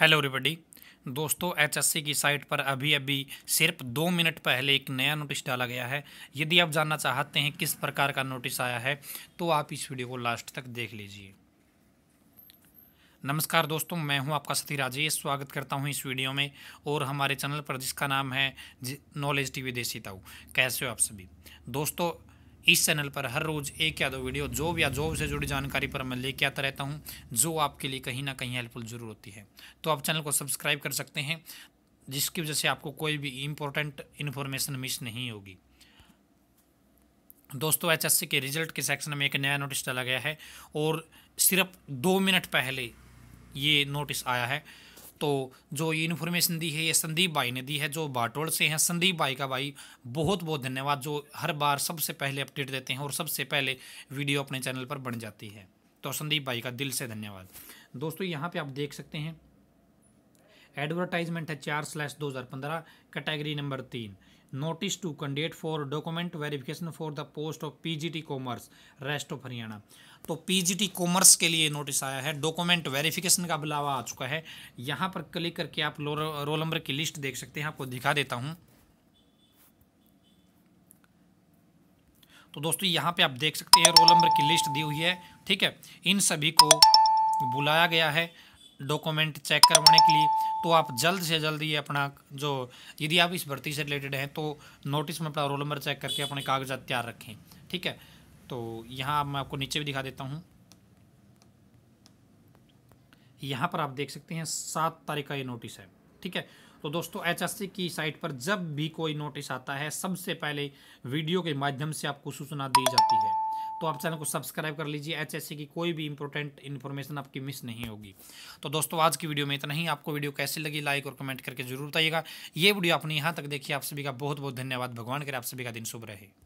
hello रिबडी दोस्तों HSC की site पर अभी अभी सिर्फ दो मिनट पहले एक नया नोटिस डाला गया है यदि आप जानना चाहते हैं किस प्रकार का नोटिस आया है तो आप इस वीडियो को लास्ट तक देख लीजिए नमस्कार दोस्तों मैं हूं आपका सती राजेश स्वागत करता हूं इस वीडियो में और हमारे चैनल पर जिसका नाम है नॉलेज टी देसी ताऊ कैसे हो आप सभी दोस्तों इस चैनल पर हर रोज़ एक या दो वीडियो जॉब या जॉब से जुड़ी जानकारी पर मैं लेके आता रहता हूँ जो आपके लिए कहीं ना कहीं हेल्पफुल ज़रूर होती है तो आप चैनल को सब्सक्राइब कर सकते हैं जिसकी वजह से आपको कोई भी इम्पोर्टेंट इन्फॉर्मेशन मिस नहीं होगी दोस्तों एचएससी के रिजल्ट के सेक्शन में एक नया नोटिस डाला गया है और सिर्फ दो मिनट पहले ये नोटिस आया है तो जो ये इन्फॉर्मेशन दी है ये संदीप भाई ने दी है जो बाटोल से हैं संदीप भाई का भाई बहुत बहुत धन्यवाद जो हर बार सबसे पहले अपडेट देते हैं और सबसे पहले वीडियो अपने चैनल पर बन जाती है तो संदीप भाई का दिल से धन्यवाद दोस्तों यहाँ पर आप देख सकते हैं एडवर्टाइजमेंट है चार स्लैश दो हज़ार पंद्रह कैटेगरी नंबर तीन notice to candidate for document verification for the post of PGT commerce rest of Haryana तो पीजीटी कॉमर्स के लिए नोटिस आया है डॉक्यूमेंट वेरिफिकेशन का बुलावा आ चुका है यहाँ पर क्लिक करके आप रोल नंबर की लिस्ट देख सकते हैं आपको दिखा देता हूँ तो दोस्तों यहाँ पे आप देख सकते हैं रोल नंबर की लिस्ट दी हुई है ठीक है इन सभी को बुलाया गया है डॉक्यूमेंट चेक करवाने के लिए तो आप जल्द से जल्द ये अपना जो यदि आप इस भर्ती से रिलेटेड हैं तो नोटिस में अपना रोल नंबर चेक करके अपने कागजात तैयार रखें ठीक है तो यहाँ मैं आपको नीचे भी दिखा देता हूँ यहाँ पर आप देख सकते हैं सात तारीख का ये नोटिस है ठीक है तो दोस्तों एच की साइट पर जब भी कोई नोटिस आता है सबसे पहले वीडियो के माध्यम से आपको सूचना दी जाती है तो आप चैनल को सब्सक्राइब कर लीजिए एच की कोई भी इंपॉर्टेंट इन्फॉर्मेशन आपकी मिस नहीं होगी तो दोस्तों आज की वीडियो में इतना ही आपको वीडियो कैसी लगी लाइक और कमेंट करके जरूर बताइएगा ये वीडियो आपने यहाँ तक देखिए आप सभी का बहुत बहुत धन्यवाद भगवान करे आप सभी का दिन शुभ रहे